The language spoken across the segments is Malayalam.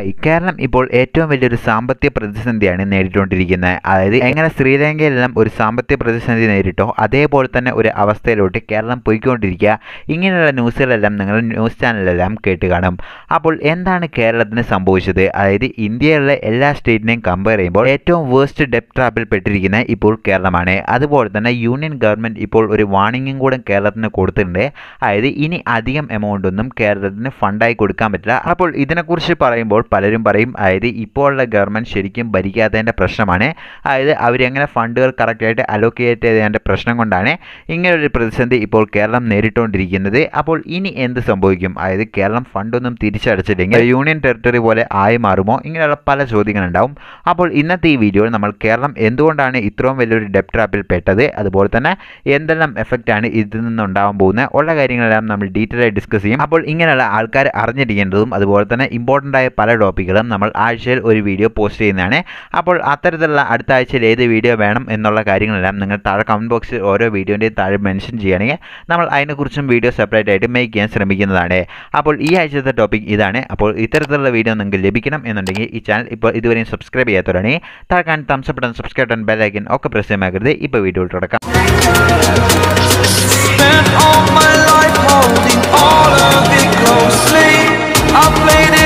ഹായ് കേരളം ഇപ്പോൾ ഏറ്റവും വലിയൊരു സാമ്പത്തിക പ്രതിസന്ധിയാണ് നേരിട്ടുകൊണ്ടിരിക്കുന്നത് അതായത് എങ്ങനെ ശ്രീലങ്കയിലെല്ലാം ഒരു സാമ്പത്തിക പ്രതിസന്ധി നേരിട്ടോ അതേപോലെ തന്നെ ഒരു അവസ്ഥയിലോട്ട് കേരളം പോയിക്കൊണ്ടിരിക്കുക ഇങ്ങനെയുള്ള ന്യൂസുകളെല്ലാം നിങ്ങൾ ന്യൂസ് ചാനലെല്ലാം കേട്ട് കാണും അപ്പോൾ എന്താണ് കേരളത്തിന് സംഭവിച്ചത് അതായത് ഇന്ത്യയിലെ എല്ലാ സ്റ്റേറ്റിനെയും കമ്പയർ ചെയ്യുമ്പോൾ ഏറ്റവും വേസ്റ്റ് ഡെപ് ട്രാപ്പിൽ പെട്ടിരിക്കുന്ന ഇപ്പോൾ കേരളമാണ് അതുപോലെ തന്നെ യൂണിയൻ ഗവൺമെൻറ് ഇപ്പോൾ ഒരു വാണിംഗും കൂടെ കേരളത്തിന് കൊടുത്തിട്ടുണ്ട് അതായത് ഇനി അധികം എമൗണ്ട് ഒന്നും കേരളത്തിന് ഫണ്ടായി കൊടുക്കാൻ പറ്റില്ല അപ്പോൾ ഇതിനെക്കുറിച്ച് പറയുമ്പോൾ പലരും പറയും അതായത് ഇപ്പോഴുള്ള ഗവൺമെൻറ് ശരിക്കും ഭരിക്കാത്തതിൻ്റെ പ്രശ്നമാണ് അതായത് അവരെങ്ങനെ ഫണ്ടുകൾ കറക്റ്റായിട്ട് അലോക്കേറ്റ് ചെയ്തതിൻ്റെ പ്രശ്നം കൊണ്ടാണ് ഇങ്ങനൊരു പ്രതിസന്ധി ഇപ്പോൾ കേരളം നേരിട്ടുകൊണ്ടിരിക്കുന്നത് അപ്പോൾ ഇനി എന്ത് സംഭവിക്കും അതായത് കേരളം ഫണ്ടൊന്നും തിരിച്ചടച്ചില്ലെങ്കിൽ യൂണിയൻ ടെറിട്ടറി പോലെ ആയി മാറുമോ ഇങ്ങനെയുള്ള പല ചോദ്യങ്ങളുണ്ടാവും അപ്പോൾ ഇന്നത്തെ ഈ വീഡിയോയിൽ നമ്മൾ കേരളം എന്തുകൊണ്ടാണ് ഇത്രയും വലിയൊരു ഡെപ്റ്റ് ട്രാപ്പിൽ പെട്ടത് അതുപോലെ തന്നെ എന്തെല്ലാം എഫക്റ്റാണ് ഇതിൽ നിന്നുണ്ടാകാൻ പോകുന്നത് ഉള്ള കാര്യങ്ങളെല്ലാം നമ്മൾ ഡീറ്റെയിൽ ആയി ഡിസ്കസ് ചെയ്യും അപ്പോൾ ഇങ്ങനെയുള്ള ആൾക്കാർ അറിഞ്ഞിരിക്കേണ്ടതും അതുപോലെ തന്നെ ഇമ്പോർട്ടൻ്റ് ആയ പല ടോപ്പിക്കുകളും നമ്മൾ ആഴ്ചയിൽ ഒരു വീഡിയോ പോസ്റ്റ് ചെയ്യുന്നതാണ് അപ്പോൾ അത്തരത്തിലുള്ള അടുത്ത ആഴ്ചയിൽ ഏത് വീഡിയോ വേണം എന്നുള്ള കാര്യങ്ങളെല്ലാം നിങ്ങൾ താഴെ കമൻറ്റ് ബോക്സിൽ ഓരോ വീഡിയോൻ്റെയും താഴെ മെൻഷൻ ചെയ്യുകയാണെങ്കിൽ നമ്മൾ അതിനെക്കുറിച്ചും വീഡിയോ സെപ്പറേറ്റ് ആയിട്ട് മേക്ക് ചെയ്യാൻ ശ്രമിക്കുന്നതാണ് അപ്പോൾ ഈ ആഴ്ചത്തെ ടോപ്പിക് ഇതാണ് അപ്പോൾ ഇത്തരത്തിലുള്ള വീഡിയോ നിങ്ങൾക്ക് ലഭിക്കണം എന്നുണ്ടെങ്കിൽ ഈ ചാനൽ ഇപ്പോൾ ഇതുവരെയും സബ്സ്ക്രൈബ് ചെയ്യാത്തവരാണെങ്കിൽ താഴെ കാണാൻ തംസ് ബട്ടൺ സബ്സ്ക്രൈബ് ബട്ടൺ ബെലൈക്കൻ ഒക്കെ പ്രസ് പ്രസ്യമാകരുത് ഇപ്പോൾ വീഡിയോ തുടക്കാം Spent all my life holding all of it closely. I played it.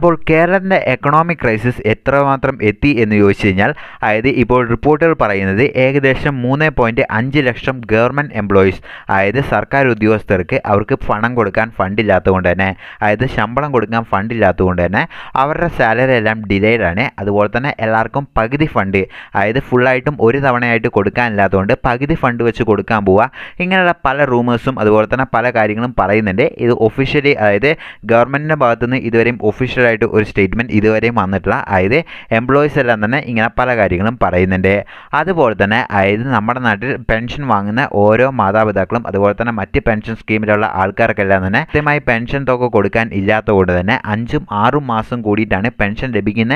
അപ്പോൾ കേരളത്തിൻ്റെ എക്കണോമിക് ക്രൈസിസ് എത്രമാത്രം എത്തി എന്ന് ചോദിച്ചു കഴിഞ്ഞാൽ അതായത് ഇപ്പോൾ റിപ്പോർട്ടുകൾ പറയുന്നത് ഏകദേശം മൂന്ന് പോയിൻറ്റ് അഞ്ച് ലക്ഷം ഗവൺമെൻറ് എംപ്ലോയീസ് അതായത് സർക്കാർ ഉദ്യോഗസ്ഥർക്ക് അവർക്ക് പണം കൊടുക്കാൻ കൊണ്ട് തന്നെ അതായത് ശമ്പളം കൊടുക്കാൻ കൊണ്ട് തന്നെ അവരുടെ സാലറി എല്ലാം ഡിലേഡ് ആണ് അതുപോലെ തന്നെ എല്ലാവർക്കും പകുതി ഫണ്ട് അതായത് ഫുള്ളായിട്ടും ഒരു തവണയായിട്ട് കൊടുക്കാനില്ലാത്തതുകൊണ്ട് പകുതി ഫണ്ട് വെച്ച് കൊടുക്കാൻ പോവുക ഇങ്ങനെയുള്ള പല റൂമേഴ്സും അതുപോലെ തന്നെ പല കാര്യങ്ങളും പറയുന്നുണ്ട് ഇത് ഒഫീഷ്യലി അതായത് ഗവൺമെൻറ്റിൻ്റെ ഭാഗത്തുനിന്ന് ഇതുവരെയും ഒഫീഷ്യൽ ആയിട്ട് ഒരു സ്റ്റേറ്റ്മെൻറ്റ് ഇതുവരെയും വന്നിട്ടില്ല അതായത് എംപ്ലോയീസ് എല്ലാം തന്നെ ഇങ്ങനെ പല കാര്യങ്ങളും പറയുന്നുണ്ട് അതുപോലെ തന്നെ അതായത് നമ്മുടെ നാട്ടിൽ പെൻഷൻ വാങ്ങുന്ന ഓരോ മാതാപിതാക്കളും അതുപോലെ തന്നെ മറ്റ് പെൻഷൻ സ്കീമിലുള്ള ആൾക്കാർക്കെല്ലാം തന്നെ കൃത്യമായി പെൻഷൻ തുക കൊടുക്കാൻ ഇല്ലാത്തതുകൊണ്ട് തന്നെ അഞ്ചും ആറും മാസം കൂടിയിട്ടാണ് പെൻഷൻ ലഭിക്കുന്നത്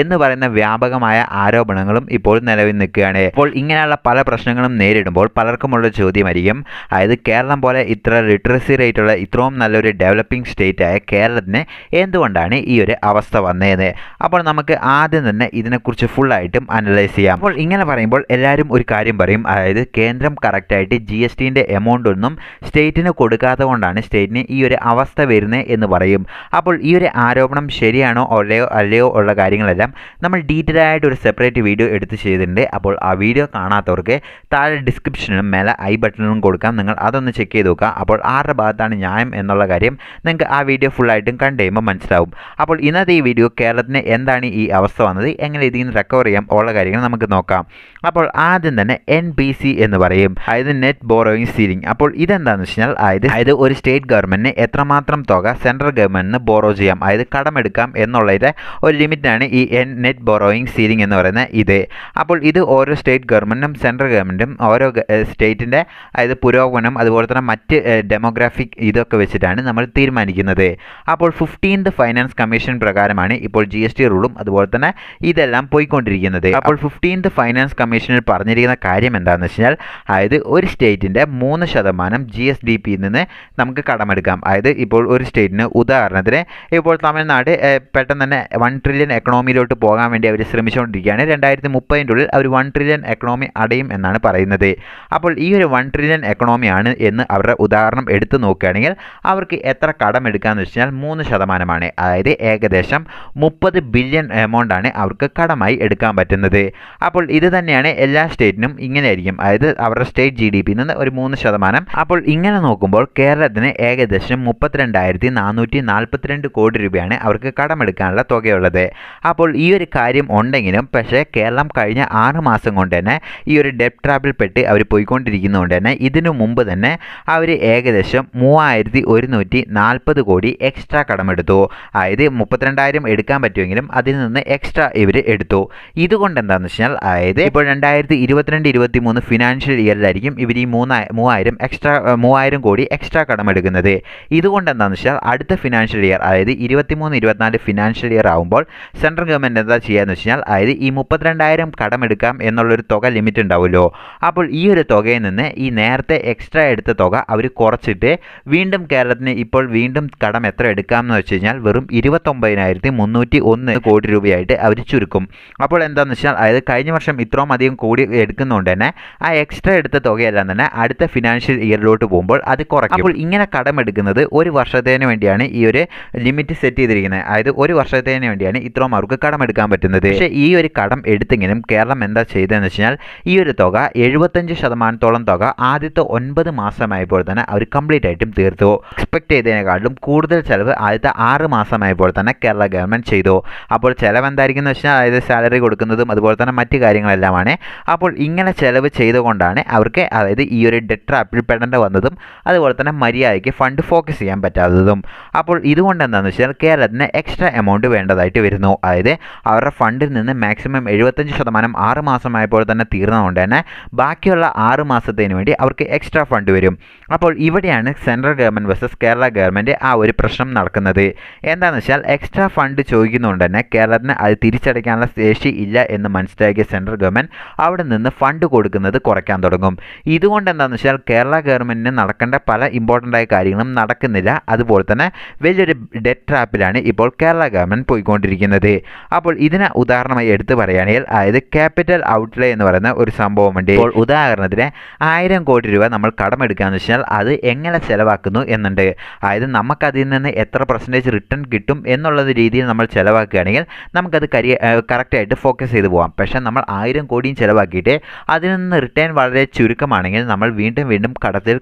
എന്ന് പറയുന്ന വ്യാപകമായ ആരോപണങ്ങളും ഇപ്പോൾ നിലവിൽ നിൽക്കുകയാണ് അപ്പോൾ ഇങ്ങനെയുള്ള പല പ്രശ്നങ്ങളും നേരിടുമ്പോൾ പലർക്കുമുള്ള ചോദ്യമായിരിക്കും അതായത് കേരളം പോലെ ഇത്ര ലിറ്ററസി റേറ്റുള്ള ഇത്രയും നല്ലൊരു ഡെവലപ്പിംഗ് സ്റ്റേറ്റായ കേരളത്തിന് എന്തുകൊണ്ടാണ് ഈ ഒരു അവസ്ഥ വന്നേന്ന് അപ്പോൾ നമുക്ക് ആദ്യം തന്നെ ഇതിനെക്കുറിച്ച് ഫുള്ളായിട്ടും അനലൈസ് ചെയ്യാം അപ്പോൾ ഇങ്ങനെ പറയുമ്പോൾ എല്ലാവരും ഒരു കാര്യം പറയും അതായത് കേന്ദ്രം കറക്റ്റായിട്ട് ജി എസ് ടിൻ്റെ എമൗണ്ട് ഒന്നും സ്റ്റേറ്റിന് കൊടുക്കാത്തത് കൊണ്ടാണ് സ്റ്റേറ്റിന് ഈ ഒരു അവസ്ഥ വരുന്നത് എന്ന് പറയും അപ്പോൾ ഈ ഒരു ആരോപണം ശരിയാണോ അല്ലയോ അല്ലയോ ഉള്ള കാര്യങ്ങളെല്ലാം നമ്മൾ ഡീറ്റെയിൽ ആയിട്ട് ഒരു സെപ്പറേറ്റ് വീഡിയോ എടുത്ത് ചെയ്തിട്ടുണ്ട് അപ്പോൾ ആ വീഡിയോ കാണാത്തവർക്ക് താഴെ ഡിസ്ക്രിപ്ഷനിലും മേലെ ഐ ബട്ടണിലും കൊടുക്കാം നിങ്ങൾ അതൊന്ന് ചെക്ക് ചെയ്ത് നോക്കുക അപ്പോൾ ആരുടെ ഭാഗത്താണ് ന്യായം എന്നുള്ള കാര്യം നിങ്ങൾക്ക് ആ വീഡിയോ ഫുള്ളായിട്ടും കണ്ടു കഴിയുമ്പോൾ മനസ്സിലാവും അപ്പോൾ അപ്പോൾ ഇന്നത്തെ ഈ വീഡിയോ കേരളത്തിന് എന്താണ് ഈ അവസ്ഥ വന്നത് എങ്ങനെ ഇതിൽ നിന്ന് റിക്കവർ ചെയ്യാം ഉള്ള കാര്യങ്ങൾ നമുക്ക് നോക്കാം അപ്പോൾ ആദ്യം തന്നെ എൻ സി എന്ന് പറയും അതായത് നെറ്റ് ബോറോയിങ് സീലിംഗ് അപ്പോൾ ഇതെന്താണെന്ന് വെച്ച് കഴിഞ്ഞാൽ അതായത് അതായത് ഒരു സ്റ്റേറ്റ് ഗവൺമെന്റിന് എത്രമാത്രം തുക സെൻട്രൽ ഗവൺമെന്റിന് ബോറോ ചെയ്യാം അതായത് കടമെടുക്കാം എന്നുള്ളതിൻ്റെ ഒരു ലിമിറ്റാണ് ഈ എൻ നെറ്റ് ബോറോയിങ് സീലിംഗ് എന്ന് പറയുന്ന ഇത് അപ്പോൾ ഇത് ഓരോ സ്റ്റേറ്റ് ഗവൺമെൻറ്റും സെൻട്രൽ ഗവൺമെൻറ്റും ഓരോ സ്റ്റേറ്റിൻ്റെ അതായത് പുരോഗമനം അതുപോലെ തന്നെ മറ്റ് ഡെമോഗ്രാഫിക് ഇതൊക്കെ വെച്ചിട്ടാണ് നമ്മൾ തീരുമാനിക്കുന്നത് അപ്പോൾ ഫിഫ്റ്റീൻത് ഫൈനാൻസ് കമ്മീഷൻ കമ്മീഷൻ പ്രകാരമാണ് ഇപ്പോൾ ജി എസ് ടി റൂളും അതുപോലെ തന്നെ ഇതെല്ലാം പോയിക്കൊണ്ടിരിക്കുന്നത് അപ്പോൾ ഫിഫ്റ്റീൻത് ഫൈനാൻസ് കമ്മീഷനിൽ പറഞ്ഞിരിക്കുന്ന കാര്യം എന്താണെന്ന് വെച്ച് കഴിഞ്ഞാൽ അതായത് ഒരു സ്റ്റേറ്റിൻ്റെ മൂന്ന് ശതമാനം ജി എസ് ഡി പിയിൽ നിന്ന് നമുക്ക് കടമെടുക്കാം അതായത് ഇപ്പോൾ ഒരു സ്റ്റേറ്റിന് ഉദാഹരണത്തിന് ഇപ്പോൾ തമിഴ്നാട് പെട്ടെന്ന് തന്നെ വൺ ട്രില്യൺ എക്കണോമിയിലോട്ട് പോകാൻ വേണ്ടി അവർ ശ്രമിച്ചുകൊണ്ടിരിക്കുകയാണ് രണ്ടായിരത്തി മുപ്പതിൻ്റെ ഉള്ളിൽ അവർ വൺ ട്രില്യൺ എക്കണോമി അടയും എന്നാണ് പറയുന്നത് അപ്പോൾ ഈ ഒരു വൺ ട്രില്യൺ എക്കണോമിയാണ് എന്ന് അവരുടെ ഉദാഹരണം എടുത്തു നോക്കുകയാണെങ്കിൽ അവർക്ക് എത്ര കടമെടുക്കാമെന്ന് വെച്ച് കഴിഞ്ഞാൽ മൂന്ന് ശതമാനമാണ് അതായത് ഏകദേശം മുപ്പത് ബില്യൺ എമൗണ്ടാണ് അവർക്ക് കടമായി എടുക്കാൻ പറ്റുന്നത് അപ്പോൾ ഇത് തന്നെയാണ് എല്ലാ സ്റ്റേറ്റിനും ഇങ്ങനെയായിരിക്കും അതായത് അവരുടെ സ്റ്റേറ്റ് ജി ഡി നിന്ന് ഒരു മൂന്ന് ശതമാനം അപ്പോൾ ഇങ്ങനെ നോക്കുമ്പോൾ കേരളത്തിന് ഏകദേശം മുപ്പത്തിരണ്ടായിരത്തി നാനൂറ്റി നാൽപ്പത്തിരണ്ട് കോടി രൂപയാണ് അവർക്ക് കടമെടുക്കാനുള്ള തുകയുള്ളത് അപ്പോൾ ഈ ഒരു കാര്യം ഉണ്ടെങ്കിലും പക്ഷേ കേരളം കഴിഞ്ഞ ആറ് മാസം കൊണ്ട് തന്നെ ഈ ഒരു ഡെപ്റ്റ് ട്രാപ്പിൽ പെട്ട് അവർ പോയിക്കൊണ്ടിരിക്കുന്നതുകൊണ്ട് തന്നെ ഇതിനു മുമ്പ് തന്നെ അവർ ഏകദേശം മൂവായിരത്തി ഒരുന്നൂറ്റി നാൽപ്പത് കോടി എക്സ്ട്രാ കടമെടുത്തു അതായത് മുപ്പത്തിരണ്ടായിരം എടുക്കാൻ പറ്റുമെങ്കിലും അതിൽ നിന്ന് എക്സ്ട്രാ ഇവർ എടുത്തു ഇതുകൊണ്ട് എന്താണെന്ന് വെച്ചാൽ അതായത് ഇപ്പോൾ രണ്ടായിരത്തി ഇരുപത്തിരണ്ട് ഇരുപത്തി മൂന്ന് ഫിനാൻഷ്യൽ ഇയറിലായിരിക്കും ഇവർ ഈ മൂന്നായി മൂവായിരം എക്സ്ട്രാ മൂവായിരം കോടി എക്സ്ട്രാ കടമെടുക്കുന്നത് ഇതുകൊണ്ട് എന്താണെന്ന് വെച്ചാൽ അടുത്ത ഫിനാൻഷ്യൽ ഇയർ അതായത് ഇരുപത്തിമൂന്ന് ഇരുപത്തിനാല് ഫിനാൻഷ്യൽ ഇയർ ആകുമ്പോൾ സെൻട്രൽ ഗവൺമെൻറ് എന്താ ചെയ്യാന്ന് വെച്ചാൽ അതായത് ഈ മുപ്പത്തിരണ്ടായിരം കടമെടുക്കാം എന്നുള്ളൊരു തുക ലിമിറ്റ് ഉണ്ടാവുമല്ലോ അപ്പോൾ ഈ ഒരു തുകയിൽ നിന്ന് ഈ നേരത്തെ എക്സ്ട്രാ എടുത്ത തുക അവർ കുറച്ചിട്ട് വീണ്ടും കേരളത്തിന് ഇപ്പോൾ വീണ്ടും കടം എത്ര എടുക്കാം എന്ന് വെച്ച് കഴിഞ്ഞാൽ വെറും ഇരുപത്തി അൻപത്തൊമ്പതിനായിരത്തി മുന്നൂറ്റി ഒന്ന് കോടി രൂപയായിട്ട് അവർ ചുരുക്കും അപ്പോൾ എന്താണെന്ന് വെച്ചാൽ അതായത് കഴിഞ്ഞ വർഷം ഇത്രയും അധികം കൂടി എടുക്കുന്നതുകൊണ്ട് തന്നെ ആ എക്സ്ട്രാ എടുത്ത തുകയെല്ലാം തന്നെ അടുത്ത ഫിനാൻഷ്യൽ ഇയറിലോട്ട് പോകുമ്പോൾ അത് കുറയ്ക്കും അപ്പോൾ ഇങ്ങനെ കടമെടുക്കുന്നത് ഒരു വർഷത്തേന് വേണ്ടിയാണ് ഈ ഒരു ലിമിറ്റ് സെറ്റ് ചെയ്തിരിക്കുന്നത് അതായത് ഒരു വർഷത്തേന് വേണ്ടിയാണ് ഇത്രയും അവർക്ക് കടമെടുക്കാൻ പറ്റുന്നത് പക്ഷേ ഈ ഒരു കടം എടുത്തെങ്കിലും കേരളം എന്താ ചെയ്തതെന്ന് വെച്ചാൽ ഈ ഒരു തുക എഴുപത്തഞ്ച് ശതമാനത്തോളം തുക ആദ്യത്തെ ഒൻപത് മാസമായപ്പോൾ തന്നെ അവർ കംപ്ലീറ്റ് ആയിട്ടും തീർത്തു എക്സ്പെക്ട് ചെയ്തതിനെക്കാളും കൂടുതൽ ചിലവ് ആദ്യത്തെ ആറ് മാസമായപ്പോൾ തന്നെ കേരള ഗവൺമെൻറ് ചെയ്തു അപ്പോൾ ചിലവ് എന്തായിരിക്കും എന്ന് വെച്ചാൽ അതായത് സാലറി കൊടുക്കുന്നതും അതുപോലെ തന്നെ മറ്റ് കാര്യങ്ങളെല്ലാമാണ് അപ്പോൾ ഇങ്ങനെ ചിലവ് ചെയ്തുകൊണ്ടാണ് അവർക്ക് അതായത് ഈ ഒരു ഡെറ്റ് ട്രാപ്പിൽ വന്നതും അതുപോലെ തന്നെ മര്യാദയ്ക്ക് ഫണ്ട് ഫോക്കസ് ചെയ്യാൻ പറ്റാത്തതും അപ്പോൾ ഇതുകൊണ്ട് എന്താണെന്ന് വെച്ചാൽ കേരളത്തിന് എക്സ്ട്രാ എമൗണ്ട് വേണ്ടതായിട്ട് വരുന്നു അതായത് അവരുടെ ഫണ്ടിൽ നിന്ന് മാക്സിമം എഴുപത്തഞ്ച് ശതമാനം ആറ് മാസമായപ്പോൾ തന്നെ തീർന്നതുകൊണ്ട് തന്നെ ബാക്കിയുള്ള ആറ് മാസത്തിന് വേണ്ടി അവർക്ക് എക്സ്ട്രാ ഫണ്ട് വരും അപ്പോൾ ഇവിടെയാണ് central government versus Kerala government ആ ഒരു പ്രശ്നം നടക്കുന്നത് എന്താണെന്ന് വെച്ചാൽ എന്നാൽ എക്സ്ട്രാ ഫണ്ട് ചോദിക്കുന്നതുകൊണ്ട് തന്നെ കേരളത്തിന് അത് തിരിച്ചടയ്ക്കാനുള്ള ശേഷി ഇല്ല എന്ന് മനസ്സിലാക്കിയ സെൻട്രൽ ഗവൺമെൻറ് അവിടെ നിന്ന് ഫണ്ട് കൊടുക്കുന്നത് കുറയ്ക്കാൻ തുടങ്ങും ഇതുകൊണ്ട് എന്താണെന്ന് വെച്ചാൽ കേരള ഗവൺമെൻറ്റിന് നടക്കേണ്ട പല ഇമ്പോർട്ടൻ്റ് ആയ കാര്യങ്ങളും നടക്കുന്നില്ല അതുപോലെ തന്നെ വലിയൊരു ഡെറ്റ് ട്രാപ്പിലാണ് ഇപ്പോൾ കേരള ഗവൺമെൻറ് പോയിക്കൊണ്ടിരിക്കുന്നത് അപ്പോൾ ഇതിന് ഉദാഹരണമായി എടുത്തു പറയുകയാണെങ്കിൽ അതായത് ക്യാപിറ്റൽ ഔട്ട്ലേ എന്ന് പറയുന്ന ഒരു സംഭവമുണ്ട് ഇപ്പോൾ ഉദാഹരണത്തിന് ആയിരം കോടി രൂപ നമ്മൾ കടമെടുക്കുകയെന്ന് വെച്ചാൽ അത് എങ്ങനെ ചിലവാക്കുന്നു എന്നുണ്ട് അതായത് നമുക്കതിൽ നിന്ന് എത്ര പെർസെൻറ്റേജ് റിട്ടേൺ കിട്ടും എന്നുള്ളത് രീതിയിൽ നമ്മൾ ചിലവാക്കുകയാണെങ്കിൽ നമുക്കത് കരിയ കറക്റ്റായിട്ട് ഫോക്കസ് ചെയ്ത് പോകാം പക്ഷേ നമ്മൾ ആയിരം കോടിയും ചിലവാക്കിയിട്ട് അതിൽ നിന്ന് റിട്ടേൺ വളരെ ചുരുക്കമാണെങ്കിൽ നമ്മൾ വീണ്ടും വീണ്ടും കടത്തിൽ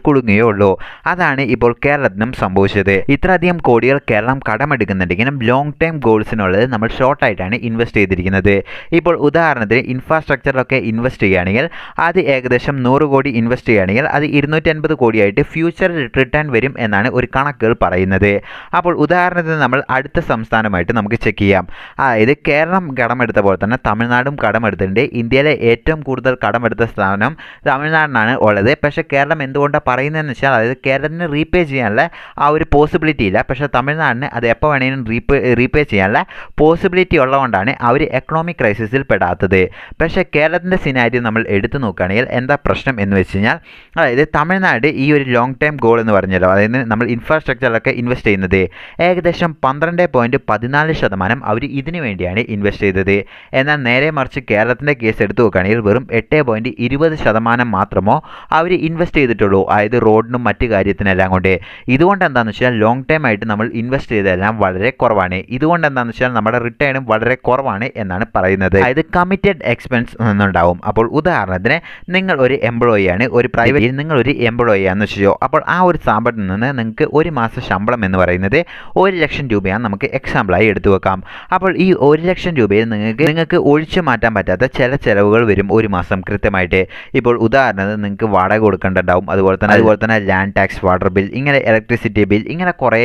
ഉള്ളൂ അതാണ് ഇപ്പോൾ കേരളത്തിനും സംഭവിച്ചത് ഇത്രയധികം കോടികൾ കേരളം കടമെടുക്കുന്നുണ്ടെങ്കിലും ലോങ് ടൈം ഗോൾസിനുള്ളത് നമ്മൾ ഷോർട്ടായിട്ടാണ് ഇൻവെസ്റ്റ് ചെയ്തിരിക്കുന്നത് ഇപ്പോൾ ഉദാഹരണത്തിന് ഇൻഫ്രാസ്ട്രക്ചറിലൊക്കെ ഇൻവെസ്റ്റ് ചെയ്യുകയാണെങ്കിൽ അത് ഏകദേശം നൂറ് കോടി ഇൻവെസ്റ്റ് ചെയ്യുകയാണെങ്കിൽ അത് ഇരുന്നൂറ്റൻപത് കോടിയായിട്ട് ഫ്യൂച്ചർ റിട്ടേൺ വരും എന്നാണ് ഒരു കണക്കുകൾ പറയുന്നത് അപ്പോൾ ഉദാഹരണത്തിന് നമ്മൾ അടുത്ത അടുത്ത സംസ്ഥാനമായിട്ട് നമുക്ക് ചെക്ക് ചെയ്യാം അതായത് കേരളം കടമെടുത്ത പോലെ തന്നെ തമിഴ്നാടും കടമെടുത്തിട്ടുണ്ട് ഇന്ത്യയിലെ ഏറ്റവും കൂടുതൽ കടമെടുത്ത സ്ഥാനം തമിഴ്നാടിനാണ് ഉള്ളത് പക്ഷേ കേരളം എന്തുകൊണ്ടാണ് പറയുന്നതെന്ന് വെച്ചാൽ അതായത് കേരളത്തിന് റീപേ ചെയ്യാനുള്ള ആ ഒരു പോസിബിലിറ്റി ഇല്ല പക്ഷേ തമിഴ്നാടിന് അത് എപ്പോൾ വേണമെങ്കിലും റീപേ റീപേ ചെയ്യാനുള്ള പോസിബിലിറ്റി ഉള്ളതുകൊണ്ടാണ് അവർ എക്കണോമിക് ക്രൈസിസിൽ പെടാത്തത് പക്ഷേ കേരളത്തിൻ്റെ സിനാരി നമ്മൾ എടുത്തു നോക്കുകയാണെങ്കിൽ എന്താ പ്രശ്നം എന്ന് വെച്ച് കഴിഞ്ഞാൽ അതായത് തമിഴ്നാട് ഈ ഒരു ലോങ് ടൈം ഗോൾ എന്ന് പറഞ്ഞല്ലോ അതായത് നമ്മൾ ഇൻഫ്രാസ്ട്രക്ചറിലൊക്കെ ഇൻവെസ്റ്റ് ചെയ്യുന്നത് ഏകദേശം പന്ത്രണ്ട് പോയിന്റ് പതിനാല് ശതമാനം അവർ ഇതിനു വേണ്ടിയാണ് ഇൻവെസ്റ്റ് ചെയ്തത് എന്നാൽ നേരെ മറിച്ച് കേരളത്തിൻ്റെ കേസ് എടുത്തു നോക്കുകയാണെങ്കിൽ വെറും എട്ട് പോയിന്റ് ഇരുപത് ശതമാനം മാത്രമോ അവർ ഇൻവെസ്റ്റ് ചെയ്തിട്ടുള്ളൂ അതായത് റോഡിനും മറ്റ് കാര്യത്തിനെല്ലാം കൊണ്ട് ഇതുകൊണ്ട് എന്താണെന്ന് വെച്ചാൽ ലോങ് ടൈം ആയിട്ട് നമ്മൾ ഇൻവെസ്റ്റ് ചെയ്തതെല്ലാം വളരെ കുറവാണ് ഇതുകൊണ്ട് എന്താണെന്ന് വെച്ചാൽ നമ്മുടെ റിട്ടേണും വളരെ കുറവാണ് എന്നാണ് പറയുന്നത് അതായത് കമ്മിറ്റഡ് എക്സ്പെൻസ് എന്നുണ്ടാവും അപ്പോൾ ഉദാഹരണത്തിന് നിങ്ങൾ ഒരു എംപ്ലോയിയാണ് ഒരു പ്രൈവറ്റ് നിങ്ങൾ ഒരു ആണെന്ന് വെച്ചോ അപ്പോൾ ആ ഒരു സാമ്പത്തിൽ നിന്ന് നിങ്ങൾക്ക് ഒരു മാസം ശമ്പളം എന്ന് പറയുന്നത് ഒരു ലക്ഷം രൂപയാണ് നമുക്ക് നമുക്ക് എക്സാമ്പിളായി എടുത്തു വെക്കാം അപ്പോൾ ഈ ഒരു ലക്ഷം രൂപയിൽ നിങ്ങൾക്ക് നിങ്ങൾക്ക് ഒഴിച്ചു മാറ്റാൻ പറ്റാത്ത ചില ചിലവുകൾ വരും ഒരു മാസം കൃത്യമായിട്ട് ഇപ്പോൾ ഉദാഹരണത്തിന് നിങ്ങൾക്ക് വാടക കൊടുക്കേണ്ടതുണ്ടാവും അതുപോലെ തന്നെ അതുപോലെ തന്നെ ലാൻഡ് ടാക്സ് വാട്ടർ ബിൽ ഇങ്ങനെ ഇലക്ട്രിസിറ്റി ബിൽ ഇങ്ങനെ കുറേ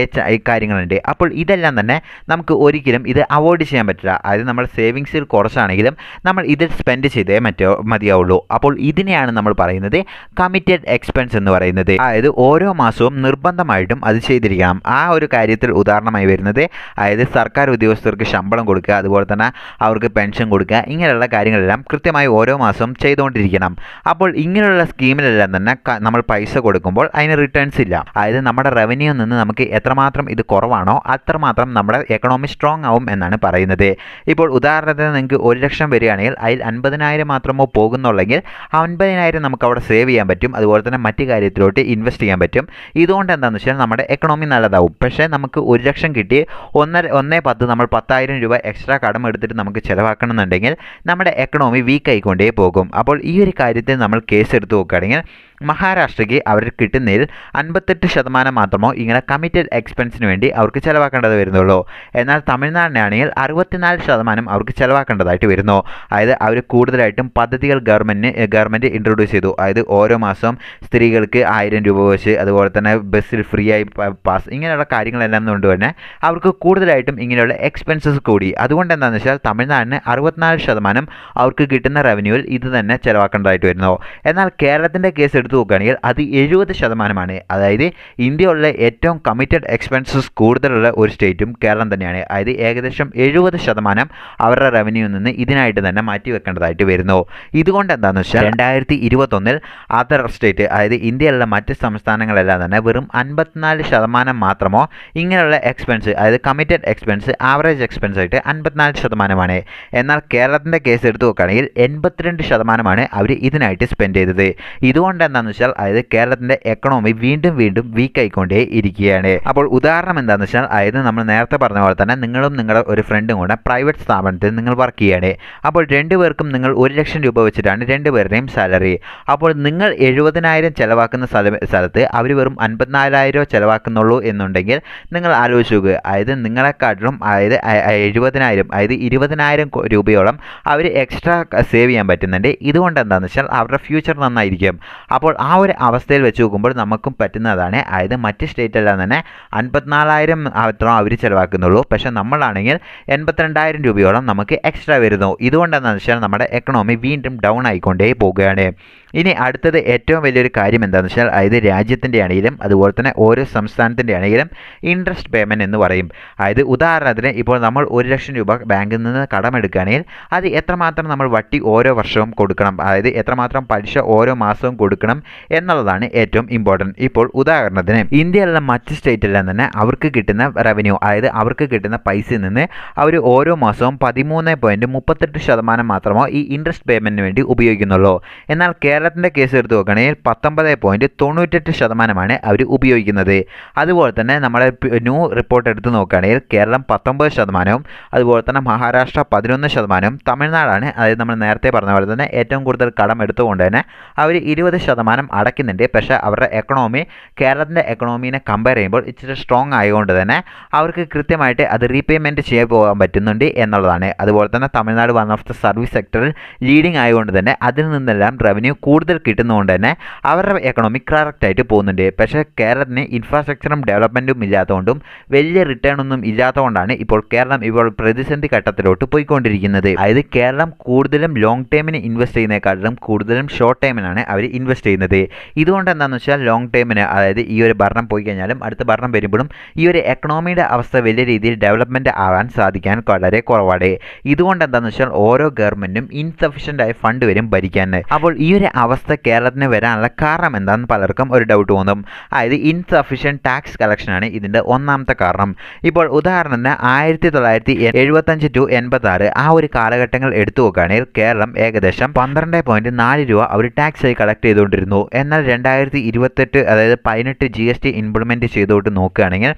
കാര്യങ്ങളുണ്ട് അപ്പോൾ ഇതെല്ലാം തന്നെ നമുക്ക് ഒരിക്കലും ഇത് അവോയ്ഡ് ചെയ്യാൻ പറ്റില്ല അതായത് നമ്മൾ സേവിങ്സിൽ കുറച്ചാണെങ്കിലും നമ്മൾ ഇതിൽ സ്പെൻഡ് ചെയ്തേ മറ്റോ മതിയാവുള്ളൂ അപ്പോൾ ഇതിനെയാണ് നമ്മൾ പറയുന്നത് കമ്മിറ്റഡ് എക്സ്പെൻസ് എന്ന് പറയുന്നത് അതായത് ഓരോ മാസവും നിർബന്ധമായിട്ടും അത് ചെയ്തിരിക്കണം ആ ഒരു കാര്യത്തിൽ ഉദാഹരണമായി വരുന്നത് അതായത് സർക്കാർ ഉദ്യോഗസ്ഥർക്ക് ശമ്പളം കൊടുക്കുക അതുപോലെ തന്നെ അവർക്ക് പെൻഷൻ കൊടുക്കുക ഇങ്ങനെയുള്ള കാര്യങ്ങളെല്ലാം കൃത്യമായി ഓരോ മാസവും ചെയ്തുകൊണ്ടിരിക്കണം അപ്പോൾ ഇങ്ങനെയുള്ള സ്കീമിലെല്ലാം തന്നെ നമ്മൾ പൈസ കൊടുക്കുമ്പോൾ അതിന് റിട്ടേൺസ് ഇല്ല അതായത് നമ്മുടെ റവന്യൂ നിന്ന് നമുക്ക് എത്രമാത്രം ഇത് കുറവാണോ അത്രമാത്രം നമ്മുടെ എക്കണോമി സ്ട്രോങ് ആവും എന്നാണ് പറയുന്നത് ഇപ്പോൾ ഉദാഹരണത്തിന് നിങ്ങൾക്ക് ഒരു ലക്ഷം വരികയാണെങ്കിൽ അതിൽ അൻപതിനായിരം മാത്രമോ പോകുന്നുള്ളെങ്കിൽ ആ അൻപതിനായിരം നമുക്ക് അവിടെ സേവ് ചെയ്യാൻ പറ്റും അതുപോലെ തന്നെ മറ്റു കാര്യത്തിലോട്ട് ഇൻവെസ്റ്റ് ചെയ്യാൻ പറ്റും ഇതുകൊണ്ട് എന്താണെന്ന് വെച്ചാൽ നമ്മുടെ എക്കണോമി നല്ലതാവും പക്ഷേ നമുക്ക് ഒരു ലക്ഷം കിട്ടി ഒന്നര ഒന്നേ പത്ത് നമ്മൾ പത്തായിരം രൂപ എക്സ്ട്രാ കടം എടുത്തിട്ട് നമുക്ക് ചിലവാക്കണമെന്നുണ്ടെങ്കിൽ നമ്മുടെ എക്കണോമി വീക്കായിക്കൊണ്ടേ പോകും അപ്പോൾ ഈ ഒരു കാര്യത്തിൽ നമ്മൾ കേസ് എടുത്ത് നോക്കുകയാണെങ്കിൽ മഹാരാഷ്ട്രയ്ക്ക് അവർ കിട്ടുന്നതിൽ അൻപത്തെട്ട് ശതമാനം മാത്രമോ ഇങ്ങനെ കമ്മിറ്റഡ് എക്സ്പെൻസിന് വേണ്ടി അവർക്ക് ചിലവാക്കേണ്ടത് വരുന്നുള്ളൂ എന്നാൽ തമിഴ്നാടിനാണെങ്കിൽ അറുപത്തിനാല് ശതമാനം അവർക്ക് ചിലവാക്കേണ്ടതായിട്ട് വരുന്നു അതായത് അവർ കൂടുതലായിട്ടും പദ്ധതികൾ ഗവൺമെൻറ്റിന് ഗവൺമെൻറ് ഇൻട്രൊഡ്യൂസ് ചെയ്തു അതായത് ഓരോ മാസവും സ്ത്രീകൾക്ക് ആയിരം രൂപ വെച്ച് അതുപോലെ തന്നെ ബസ്സിൽ ഫ്രീ ആയി പാസ് ഇങ്ങനെയുള്ള കാര്യങ്ങളെല്ലാം കൊണ്ട് തന്നെ അവർക്ക് കൂടുതലായിട്ടും ഇങ്ങനെയുള്ള എക്സ്പെൻസസ് കൂടി അതുകൊണ്ട് എന്താണെന്ന് വെച്ചാൽ തമിഴ്നാടിന് അറുപത്തിനാല് ശതമാനം അവർക്ക് കിട്ടുന്ന റവന്യൂവിൽ ഇത് തന്നെ ചിലവാക്കേണ്ടതായിട്ട് വരുന്നു എന്നാൽ കേരളത്തിൻ്റെ കേസ് എടുത്ത് എടുത്തു നോക്കുകയാണെങ്കിൽ അത് എഴുപത് ശതമാനമാണ് അതായത് ഇന്ത്യയിലെ ഏറ്റവും കമ്മിറ്റഡ് എക്സ്പെൻസസ് കൂടുതലുള്ള ഒരു സ്റ്റേറ്റും കേരളം തന്നെയാണ് അതായത് ഏകദേശം എഴുപത് ശതമാനം അവരുടെ റവന്യൂ നിന്ന് ഇതിനായിട്ട് തന്നെ മാറ്റി വെക്കേണ്ടതായിട്ട് വരുന്നു ഇതുകൊണ്ട് എന്താണെന്ന് വെച്ചാൽ രണ്ടായിരത്തി ഇരുപത്തൊന്നിൽ അതർ സ്റ്റേറ്റ് അതായത് ഇന്ത്യയിലുള്ള മറ്റ് സംസ്ഥാനങ്ങളെല്ലാം തന്നെ വെറും അൻപത്തിനാല് ശതമാനം മാത്രമോ ഇങ്ങനെയുള്ള എക്സ്പെൻസ് അതായത് കമ്മിറ്റഡ് എക്സ്പെൻസ് ആവറേജ് എക്സ്പെൻസ് ആയിട്ട് അൻപത്തിനാല് ശതമാനമാണ് എന്നാൽ കേരളത്തിൻ്റെ കേസ് എടുത്തു നോക്കുകയാണെങ്കിൽ എൺപത്തിരണ്ട് ശതമാനമാണ് അവർ ഇതിനായിട്ട് സ്പെൻഡ് ചെയ്തത് ഇതുകൊണ്ട് എന്താണെന്ന് വെച്ചാൽ അതായത് കേരളത്തിന്റെ എക്കണോമി വീണ്ടും വീണ്ടും വീക്ക് ആയിക്കൊണ്ടേ ഇരിക്കുകയാണ് അപ്പോൾ ഉദാഹരണം എന്താണെന്ന് വെച്ചാൽ അതായത് നമ്മൾ നേരത്തെ പറഞ്ഞ പോലെ തന്നെ നിങ്ങളും നിങ്ങളുടെ ഒരു ഫ്രണ്ടും കൂടെ പ്രൈവറ്റ് സ്ഥാപനത്തിൽ നിങ്ങൾ വർക്ക് ചെയ്യുകയാണ് അപ്പോൾ രണ്ടുപേർക്കും നിങ്ങൾ ഒരു ലക്ഷം രൂപ വെച്ചിട്ടാണ് രണ്ടുപേരുടെയും സാലറി അപ്പോൾ നിങ്ങൾ എഴുപതിനായിരം ചിലവാക്കുന്ന സ്ഥലത്ത് അവർ വെറും അൻപത്തിനാലായിരം ചിലവാക്കുന്നുള്ളൂ എന്നുണ്ടെങ്കിൽ നിങ്ങൾ ആലോചിച്ച് നോക്കുക അതായത് നിങ്ങളെക്കാട്ടിലും അതായത് എഴുപതിനായിരം അതായത് ഇരുപതിനായിരം രൂപയോളം അവർ എക്സ്ട്രാ സേവ് ചെയ്യാൻ പറ്റുന്നുണ്ട് ഇതുകൊണ്ട് എന്താണെന്ന് വെച്ചാൽ അവരുടെ ഫ്യൂച്ചർ നന്നായിരിക്കും അപ്പോൾ ആ ഒരു അവസ്ഥയിൽ വെച്ച് നോക്കുമ്പോൾ നമുക്കും പറ്റുന്നതാണ് അതായത് മറ്റ് സ്റ്റേറ്റെല്ലാം തന്നെ അൻപത്തിനാലായിരം മാത്രം അവർ ചിലവാക്കുന്നുള്ളൂ പക്ഷെ നമ്മളാണെങ്കിൽ എൺപത്തിരണ്ടായിരം രൂപയോളം നമുക്ക് എക്സ്ട്രാ വരുന്നു ഇതുകൊണ്ടെന്നു വെച്ചാൽ നമ്മുടെ എക്കണോമി വീണ്ടും ഡൗൺ ആയിക്കൊണ്ടേ പോവുകയാണ് ഇനി അടുത്തത് ഏറ്റവും വലിയൊരു കാര്യം എന്താണെന്ന് വെച്ചാൽ അതായത് രാജ്യത്തിൻ്റെ ആണെങ്കിലും അതുപോലെ തന്നെ ഓരോ സംസ്ഥാനത്തിൻ്റെ ആണെങ്കിലും ഇൻട്രസ്റ്റ് പേയ്മെൻറ്റ് എന്ന് പറയും അതായത് ഉദാഹരണത്തിന് ഇപ്പോൾ നമ്മൾ ഒരു ലക്ഷം രൂപ ബാങ്കിൽ നിന്ന് കടമെടുക്കുകയാണെങ്കിൽ അത് എത്രമാത്രം നമ്മൾ വട്ടി ഓരോ വർഷവും കൊടുക്കണം അതായത് എത്രമാത്രം പലിശ ഓരോ മാസവും കൊടുക്കണം മനസ്സിലാക്കണം എന്നുള്ളതാണ് ഏറ്റവും ഇമ്പോർട്ടൻറ്റ് ഇപ്പോൾ ഉദാഹരണത്തിന് ഇന്ത്യയിലുള്ള മറ്റ് സ്റ്റേറ്റിലെല്ലാം തന്നെ അവർക്ക് കിട്ടുന്ന റവന്യൂ അതായത് അവർക്ക് കിട്ടുന്ന പൈസയിൽ നിന്ന് അവർ ഓരോ മാസവും പതിമൂന്ന് പോയിൻറ്റ് മുപ്പത്തെട്ട് ശതമാനം മാത്രമോ ഈ ഇൻട്രസ്റ്റ് പേയ്മെൻറ്റിന് വേണ്ടി ഉപയോഗിക്കുന്നുള്ളൂ എന്നാൽ കേരളത്തിൻ്റെ കേസ് എടുത്ത് നോക്കുകയാണെങ്കിൽ പത്തൊമ്പത് പോയിൻറ്റ് തൊണ്ണൂറ്റെട്ട് ശതമാനമാണ് അവർ ഉപയോഗിക്കുന്നത് അതുപോലെ തന്നെ നമ്മുടെ ന്യൂ റിപ്പോർട്ട് എടുത്ത് നോക്കുകയാണെങ്കിൽ കേരളം പത്തൊമ്പത് ശതമാനവും അതുപോലെ തന്നെ മഹാരാഷ്ട്ര പതിനൊന്ന് ശതമാനവും തമിഴ്നാടാണ് അതായത് നമ്മൾ നേരത്തെ പറഞ്ഞ പോലെ തന്നെ ഏറ്റവും കൂടുതൽ കടം എടുത്തുകൊണ്ട് തന്നെ അവർ ഇരുപത് ശതമാനം ശതമാനം അടയ്ക്കുന്നുണ്ട് പക്ഷേ അവരുടെ എക്കണോമി കേരളത്തിൻ്റെ എക്കണോമിനെ കമ്പയർ ചെയ്യുമ്പോൾ ഇച്ചിരി സ്ട്രോങ് ആയതുകൊണ്ട് തന്നെ അവർക്ക് കൃത്യമായിട്ട് അത് റീപേയ്മെൻറ്റ് ചെയ്യാൻ പോകാൻ പറ്റുന്നുണ്ട് എന്നുള്ളതാണ് അതുപോലെ തന്നെ Tamil Nadu one of the service സെക്ടറിൽ ലീഡിങ് ആയതുകൊണ്ട് തന്നെ അതിൽ നിന്നെല്ലാം റവന്യൂ കൂടുതൽ കിട്ടുന്നതുകൊണ്ട് തന്നെ അവരുടെ എക്കണോമി കറക്റ്റായിട്ട് പോകുന്നുണ്ട് പക്ഷേ കേരളത്തിന് ഇൻഫ്രാസ്ട്രക്ചറും ഡെവലപ്മെൻറ്റും ഇല്ലാത്തതുകൊണ്ടും വലിയ റിട്ടേൺ ഒന്നും ഇല്ലാത്തതുകൊണ്ടാണ് ഇപ്പോൾ കേരളം ഇപ്പോൾ പ്രതിസന്ധി ഘട്ടത്തിലോട്ട് പോയിക്കൊണ്ടിരിക്കുന്നത് അതായത് കേരളം കൂടുതലും ലോങ് ടൈമിന് ഇൻവെസ്റ്റ് ചെയ്യുന്നതിനേക്കാളും കൂടുതലും ഷോർട്ട് ടൈമിനാണ് അവർ ഇൻവെസ്റ്റ് ചെയ്യുന്നത് ചെയ്യുന്നത് ഇതുകൊണ്ട് എന്താണെന്ന് വെച്ചാൽ ലോങ് ടേമിന് അതായത് ഈ ഒരു ഭരണം പോയി കഴിഞ്ഞാലും അടുത്ത ഭരണം വരുമ്പോഴും ഈ ഒരു എക്കണോമിയുടെ അവസ്ഥ വലിയ രീതിയിൽ ഡെവലപ്മെൻ്റ് ആവാൻ സാധിക്കാൻ വളരെ കുറവാണ് ഇതുകൊണ്ട് എന്താണെന്ന് വെച്ചാൽ ഓരോ ഗവൺമെൻറ്റും ഇൻസഫിഷ്യൻ്റ് ആയ ഫണ്ട് വരും ഭരിക്കാൻ അപ്പോൾ ഈ ഒരു അവസ്ഥ കേരളത്തിന് വരാനുള്ള കാരണം എന്താണെന്ന് പലർക്കും ഒരു ഡൗട്ട് തോന്നും അതായത് ഇൻസഫിഷ്യൻറ്റ് ടാക്സ് കളക്ഷനാണ് ഇതിൻ്റെ ഒന്നാമത്തെ കാരണം ഇപ്പോൾ ഉദാഹരണത്തിന് ആയിരത്തി തൊള്ളായിരത്തി എഴുപത്തഞ്ച് ടു എൺപത്താറ് ആ ഒരു കാലഘട്ടങ്ങൾ എടുത്തു നോക്കുകയാണെങ്കിൽ കേരളം ഏകദേശം പന്ത്രണ്ട് പോയിന്റ് നാല് രൂപ അവർ ടാക്സ് ആയി കളക്ട് ചെയ്തുകൊണ്ടിരുന്നു ആയിരുന്നു എന്നാൽ രണ്ടായിരത്തി ഇരുപത്തെട്ട് അതായത് പതിനെട്ട് ജി എസ് ടി ഇംപ്ലിമെൻറ്റ് ചെയ്തുകൊണ്ട് നോക്കുകയാണെങ്കിൽ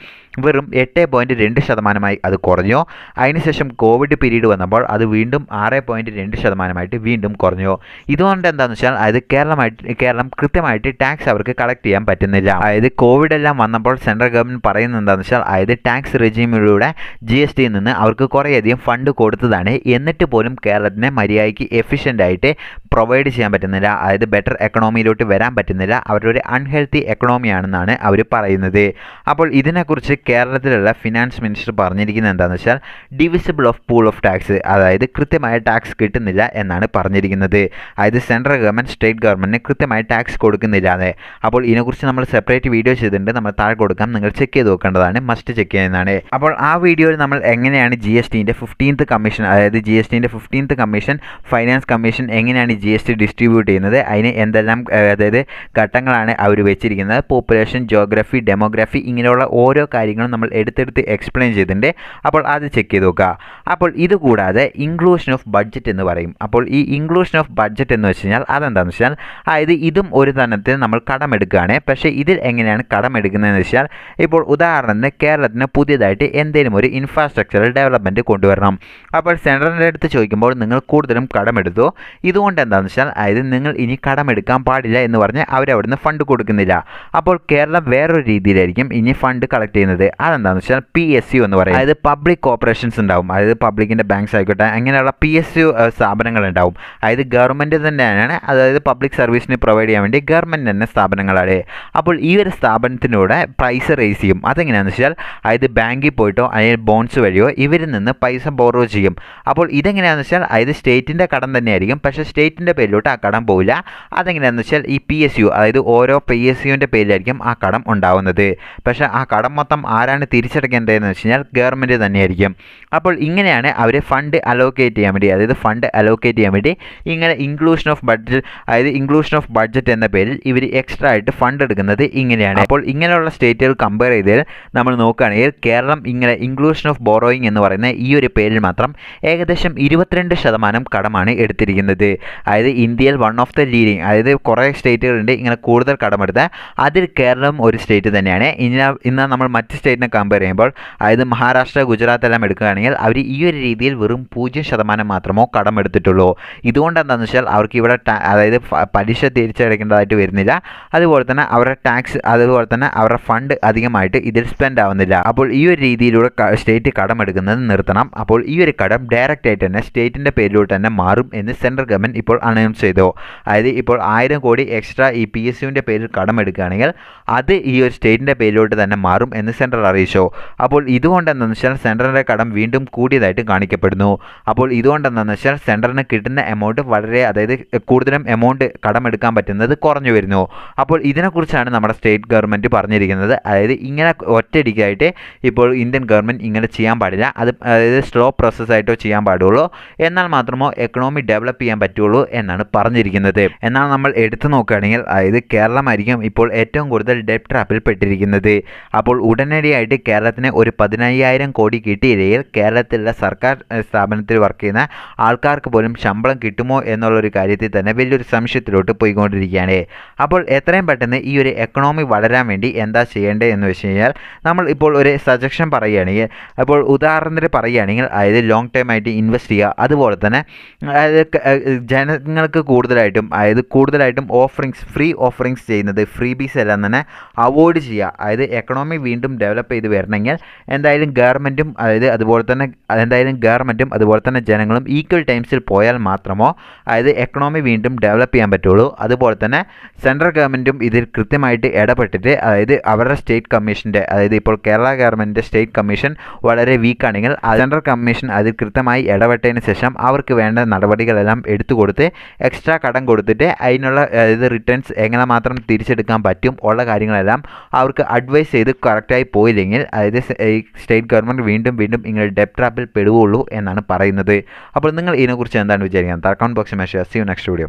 വെറും എട്ട് പോയിൻറ്റ് രണ്ട് ശതമാനമായി അത് കുറഞ്ഞു അതിനുശേഷം കോവിഡ് പീരീഡ് വന്നപ്പോൾ അത് വീണ്ടും ആറ് പോയിൻറ്റ് രണ്ട് ശതമാനമായിട്ട് വീണ്ടും കുറഞ്ഞു ഇതുകൊണ്ട് എന്താണെന്ന് വെച്ചാൽ അതായത് കേരളമായിട്ട് കേരളം കൃത്യമായിട്ട് ടാക്സ് അവർക്ക് കളക്ട് ചെയ്യാൻ പറ്റുന്നില്ല അതായത് കോവിഡ് എല്ലാം വന്നപ്പോൾ സെൻട്രൽ ഗവൺമെൻറ് പറയുന്നത് എന്താണെന്ന് വെച്ചാൽ അതായത് ടാക്സ് റെജീമിലൂടെ ജി എസ് ടിയിൽ നിന്ന് അവർക്ക് കുറേയധികം ഫണ്ട് കൊടുത്തതാണ് എന്നിട്ട് പോലും കേരളത്തിനെ മര്യാദയ്ക്ക് എഫിഷ്യൻ്റായിട്ട് പ്രൊവൈഡ് ചെയ്യാൻ പറ്റുന്നില്ല അതായത് ബെറ്റർ എക്കണോമിയിലൂടെ മുന്നോട്ട് വരാൻ പറ്റുന്നില്ല അവരുടെ ഒരു അൺഹെൽത്തി എക്കണോമിയാണെന്നാണ് അവർ പറയുന്നത് അപ്പോൾ ഇതിനെക്കുറിച്ച് കേരളത്തിലുള്ള ഫിനാൻസ് മിനിസ്റ്റർ പറഞ്ഞിരിക്കുന്നത് എന്താണെന്ന് വെച്ചാൽ divisible of pool of tax അതായത് കൃത്യമായ ടാക്സ് കിട്ടുന്നില്ല എന്നാണ് പറഞ്ഞിരിക്കുന്നത് അതായത് സെൻട്രൽ ഗവൺമെൻറ് സ്റ്റേറ്റ് ഗവൺമെൻറ്റിന് കൃത്യമായ ടാക്സ് കൊടുക്കുന്നില്ല അതെ അപ്പോൾ ഇതിനെക്കുറിച്ച് നമ്മൾ സെപ്പറേറ്റ് വീഡിയോ ചെയ്തിട്ടുണ്ട് നമ്മൾ താഴെ കൊടുക്കാം നിങ്ങൾ ചെക്ക് ചെയ്ത് നോക്കേണ്ടതാണ് മസ്റ്റ് ചെക്ക് ചെയ്യുന്നതാണ് അപ്പോൾ ആ വീഡിയോയിൽ നമ്മൾ എങ്ങനെയാണ് ജി എസ് ടിൻ്റെ ഫിഫ്റ്റീൻത്ത് കമ്മീഷൻ അതായത് ജി എസ് ടിൻ്റെ ഫിഫ്റ്റീൻത്ത് കമ്മീഷൻ ഫൈനാൻസ് കമ്മീഷൻ എങ്ങനെയാണ് ജി എസ് ടി ഡിസ്ട്രിബ്യൂട്ട് ചെയ്യുന്നത് അതിന് എന്തെല്ലാം അതായത് ഘട്ടങ്ങളാണ് അവർ വെച്ചിരിക്കുന്നത് പോപ്പുലേഷൻ ജോഗ്രഫി ഡെമോഗ്രഫി ഇങ്ങനെയുള്ള ഓരോ കാര്യങ്ങളും നമ്മൾ എടുത്തെടുത്ത് എക്സ്പ്ലെയിൻ ചെയ്തിട്ടുണ്ട് അപ്പോൾ അത് ചെക്ക് ചെയ്ത് നോക്കുക അപ്പോൾ ഇതുകൂടാതെ ഇൻക്ലൂഷൻ ഓഫ് ബഡ്ജറ്റ് എന്ന് പറയും അപ്പോൾ ഈ ഇൻക്ലൂഷൻ ഓഫ് ബഡ്ജറ്റ് എന്ന് വെച്ച് കഴിഞ്ഞാൽ അതെന്താണെന്ന് വെച്ചാൽ അതായത് ഇതും ഒരു തരത്തിൽ നമ്മൾ കടമെടുക്കുകയാണ് പക്ഷേ ഇതിൽ എങ്ങനെയാണ് കടമെടുക്കുന്നതെന്ന് വെച്ചാൽ ഇപ്പോൾ ഉദാഹരണത്തിന് കേരളത്തിന് പുതിയതായിട്ട് എന്തെങ്കിലും ഒരു ഇൻഫ്രാസ്ട്രക്ചറൽ ഡെവലപ്മെൻറ്റ് കൊണ്ടുവരണം അപ്പോൾ സെൻട്രലിൻ്റെ അടുത്ത് ചോദിക്കുമ്പോൾ നിങ്ങൾ കൂടുതലും കടമെടുത്തു ഇതുകൊണ്ട് എന്താണെന്ന് വെച്ചാൽ അതായത് നിങ്ങൾ ഇനി കടമെടുക്കാൻ പാടില്ല പാടില്ല എന്ന് പറഞ്ഞ് അവരവിടുന്ന് ഫണ്ട് കൊടുക്കുന്നില്ല അപ്പോൾ കേരളം വേറൊരു രീതിയിലായിരിക്കും ഇനി ഫണ്ട് കളക്ട് ചെയ്യുന്നത് അതെന്താണെന്ന് വെച്ചാൽ പി എസ് യു എന്ന് പറയും അതായത് പബ്ലിക് കോർപ്പറേഷൻസ് ഉണ്ടാവും അതായത് പബ്ലിക്കിൻ്റെ ബാങ്ക്സ് ആയിക്കോട്ടെ അങ്ങനെയുള്ള പി എസ് യു സ്ഥാപനങ്ങൾ ഉണ്ടാവും അതായത് ഗവൺമെൻറ് തന്നെയാണ് അതായത് പബ്ലിക് സർവീസിന് പ്രൊവൈഡ് ചെയ്യാൻ വേണ്ടി ഗവൺമെൻറ് തന്നെ സ്ഥാപനങ്ങളാണ് അപ്പോൾ ഈ ഒരു സ്ഥാപനത്തിലൂടെ പ്രൈസ് റേസ് ചെയ്യും അതെങ്ങനെയാണെന്ന് വെച്ചാൽ അതായത് ബാങ്കിൽ പോയിട്ടോ അല്ലെങ്കിൽ ബോൺസ് വഴിയോ ഇവരിൽ നിന്ന് പൈസ ബോറോ ചെയ്യും അപ്പോൾ ഇതെങ്ങനെയാണെന്ന് വെച്ചാൽ അതായത് സ്റ്റേറ്റിൻ്റെ കടം തന്നെയായിരിക്കും പക്ഷേ സ്റ്റേറ്റിൻ്റെ പേരിലോട്ട് ആ കടം പോവില്ല അതെങ്ങനെയാണെന്ന് വെച്ചാൽ വെച്ചാൽ ഈ പി എസ് യു അതായത് ഓരോ പി എസ് യുവിൻ്റെ പേരിലായിരിക്കും ആ കടം ഉണ്ടാവുന്നത് പക്ഷേ ആ കടം മൊത്തം ആരാണ് തിരിച്ചടക്കേണ്ടതെന്ന് വെച്ച് കഴിഞ്ഞാൽ ഗവൺമെൻറ് തന്നെയായിരിക്കും അപ്പോൾ ഇങ്ങനെയാണ് അവർ ഫണ്ട് അലോക്കേറ്റ് ചെയ്യാൻ വേണ്ടി അതായത് ഫണ്ട് അലോക്കേറ്റ് ചെയ്യാൻ വേണ്ടി ഇങ്ങനെ ഇൻക്ലൂഷൻ ഓഫ് ബഡ്ജറ്റ് അതായത് ഇൻക്ലൂഷൻ ഓഫ് ബഡ്ജറ്റ് എന്ന പേരിൽ ഇവർ എക്സ്ട്രാ ആയിട്ട് ഫണ്ട് എടുക്കുന്നത് ഇങ്ങനെയാണ് അപ്പോൾ ഇങ്ങനെയുള്ള സ്റ്റേറ്റുകൾ കമ്പയർ ചെയ്താൽ നമ്മൾ നോക്കുകയാണെങ്കിൽ കേരളം ഇങ്ങനെ ഇൻക്ലൂഷൻ ഓഫ് ബോറോയിങ് എന്ന് പറയുന്ന ഈ ഒരു പേരിൽ മാത്രം ഏകദേശം ഇരുപത്തിരണ്ട് ശതമാനം കടമാണ് എടുത്തിരിക്കുന്നത് അതായത് ഇന്ത്യയിൽ വൺ ഓഫ് ദ ലീഡിങ് അതായത് കുറേ കുറേ സ്റ്റേറ്റുകളുണ്ട് ഇങ്ങനെ കൂടുതൽ കടമെടുത്ത് അതിൽ കേരളം ഒരു സ്റ്റേറ്റ് തന്നെയാണ് ഇനി ഇന്ന് നമ്മൾ മറ്റ് സ്റ്റേറ്റിനെ കമ്പയർ ചെയ്യുമ്പോൾ അതായത് മഹാരാഷ്ട്ര ഗുജറാത്ത് എല്ലാം എടുക്കുകയാണെങ്കിൽ അവർ ഈ ഒരു രീതിയിൽ വെറും പൂജ്യം ശതമാനം മാത്രമോ കടമെടുത്തിട്ടുള്ളൂ ഇതുകൊണ്ട് എന്താണെന്ന് വെച്ചാൽ അവർക്ക് ഇവിടെ അതായത് പലിശ തിരിച്ചടയ്ക്കേണ്ടതായിട്ട് വരുന്നില്ല അതുപോലെ തന്നെ അവരുടെ ടാക്സ് അതുപോലെ തന്നെ അവരുടെ ഫണ്ട് അധികമായിട്ട് ഇതിൽ സ്പെൻഡ് ആവുന്നില്ല അപ്പോൾ ഈ ഒരു രീതിയിലൂടെ സ്റ്റേറ്റ് കടമെടുക്കുന്നത് നിർത്തണം അപ്പോൾ ഈ ഒരു കടം ഡയറക്റ്റ് തന്നെ സ്റ്റേറ്റിൻ്റെ പേരിലോട്ട് തന്നെ മാറും എന്ന് സെൻട്രൽ ഗവൺമെൻറ് ഇപ്പോൾ അനൗൺസ് ചെയ്തു അതായത് ഇപ്പോൾ ആയിരം കോടി കോടി എക്സ്ട്രാ ഇ പി എസ് യുവിൻ്റെ പേരിൽ കടമെടുക്കുകയാണെങ്കിൽ അത് ഈ ഒരു സ്റ്റേറ്റിൻ്റെ പേരിലോട്ട് തന്നെ മാറും എന്ന് സെൻട്രൽ അറിയിച്ചു അപ്പോൾ ഇതുകൊണ്ട് എന്താണെന്ന് വെച്ചാൽ സെൻട്രലിൻ്റെ കടം വീണ്ടും കൂടിയതായിട്ട് കാണിക്കപ്പെടുന്നു അപ്പോൾ ഇതുകൊണ്ട് എന്താണെന്ന് വെച്ചാൽ സെൻട്രലിന് കിട്ടുന്ന എമൗണ്ട് വളരെ അതായത് കൂടുതലും എമൗണ്ട് കടമെടുക്കാൻ പറ്റുന്നത് കുറഞ്ഞു വരുന്നു അപ്പോൾ ഇതിനെക്കുറിച്ചാണ് നമ്മുടെ സ്റ്റേറ്റ് ഗവൺമെൻറ് പറഞ്ഞിരിക്കുന്നത് അതായത് ഇങ്ങനെ ഒറ്റയടിക്കായിട്ട് ഇപ്പോൾ ഇന്ത്യൻ ഗവൺമെൻറ് ഇങ്ങനെ ചെയ്യാൻ പാടില്ല അത് അതായത് സ്ലോ പ്രോസസ്സായിട്ടോ ചെയ്യാൻ പാടുള്ളൂ എന്നാൽ മാത്രമോ എക്കണോമി ഡെവലപ്പ് ചെയ്യാൻ പറ്റുള്ളൂ എന്നാണ് പറഞ്ഞിരിക്കുന്നത് എന്നാൽ നമ്മൾ എടുത്ത് എടുത്തു നോക്കുകയാണെങ്കിൽ അതായത് കേരളമായിരിക്കും ഇപ്പോൾ ഏറ്റവും കൂടുതൽ ഡെറ്റ് ട്രാപ്പിൽ പെട്ടിരിക്കുന്നത് അപ്പോൾ ഉടനടിയായിട്ട് കേരളത്തിന് ഒരു പതിനയ്യായിരം കോടി കിട്ടിയില്ലെങ്കിൽ കേരളത്തിലുള്ള സർക്കാർ സ്ഥാപനത്തിൽ വർക്ക് ചെയ്യുന്ന ആൾക്കാർക്ക് പോലും ശമ്പളം കിട്ടുമോ എന്നുള്ളൊരു കാര്യത്തിൽ തന്നെ വലിയൊരു സംശയത്തിലോട്ട് പോയിക്കൊണ്ടിരിക്കുകയാണ് അപ്പോൾ എത്രയും പെട്ടെന്ന് ഈ ഒരു എക്കണോമി വളരാൻ വേണ്ടി എന്താ ചെയ്യേണ്ടത് എന്ന് വെച്ച് കഴിഞ്ഞാൽ നമ്മൾ ഇപ്പോൾ ഒരു സജഷൻ പറയുകയാണെങ്കിൽ അപ്പോൾ ഉദാഹരണത്തിന് പറയുകയാണെങ്കിൽ അതായത് ലോങ് ടൈം ആയിട്ട് ഇൻവെസ്റ്റ് ചെയ്യുക അതുപോലെ തന്നെ അതായത് ജനങ്ങൾക്ക് കൂടുതലായിട്ടും അതായത് കൂടുതലായിട്ടും ഓഫറിങ്സ് ഫ്രീ ഓഫറിങ്സ് ചെയ്യുന്നത് ഫ്രീ ബീസ് എല്ലാം തന്നെ അവോയ്ഡ് ചെയ്യുക അതായത് എക്കണോമി വീണ്ടും ഡെവലപ്പ് ചെയ്ത് വരണമെങ്കിൽ എന്തായാലും ഗവൺമെൻറ്റും അതായത് അതുപോലെ തന്നെ എന്തായാലും ഗവൺമെൻറ്റും അതുപോലെ തന്നെ ജനങ്ങളും ഈക്വൽ ടൈംസിൽ പോയാൽ മാത്രമോ അതായത് എക്കണോമി വീണ്ടും ഡെവലപ്പ് ചെയ്യാൻ പറ്റുള്ളൂ അതുപോലെ തന്നെ സെൻട്രൽ ഗവൺമെൻറ്റും ഇതിൽ കൃത്യമായിട്ട് ഇടപെട്ടിട്ട് അതായത് അവരുടെ സ്റ്റേറ്റ് കമ്മീഷൻ്റെ അതായത് ഇപ്പോൾ കേരള ഗവൺമെൻറ്റിൻ്റെ സ്റ്റേറ്റ് കമ്മീഷൻ വളരെ വീക്കാണെങ്കിൽ സെൻട്രൽ കമ്മീഷൻ അതിൽ കൃത്യമായി ഇടപെട്ടതിന് ശേഷം അവർക്ക് വേണ്ട നടപടികളെല്ലാം എടുത്തു കൊടുത്ത് എക്സ്ട്രാ കടം കൊടുത്തിട്ട് അതിനുള്ള അതായത് റിട്ടേൺസ് എങ്ങനെ മാത്രം തിരിച്ചെടുക്കാൻ പറ്റും ഉള്ള കാര്യങ്ങളെല്ലാം അവർക്ക് അഡ്വൈസ് ചെയ്ത് കറക്റ്റായി പോയില്ലെങ്കിൽ അതായത് ഈ സ്റ്റേറ്റ് ഗവൺമെൻറ് വീണ്ടും വീണ്ടും ഇങ്ങനെ ഡെപ് ട്രാപ്പിൽ പെടുകയുള്ളൂ എന്നാണ് പറയുന്നത് അപ്പോൾ നിങ്ങൾ ഇതിനെക്കുറിച്ച് എന്താണ് വിചാരിക്കുന്നത് comment box measures you next video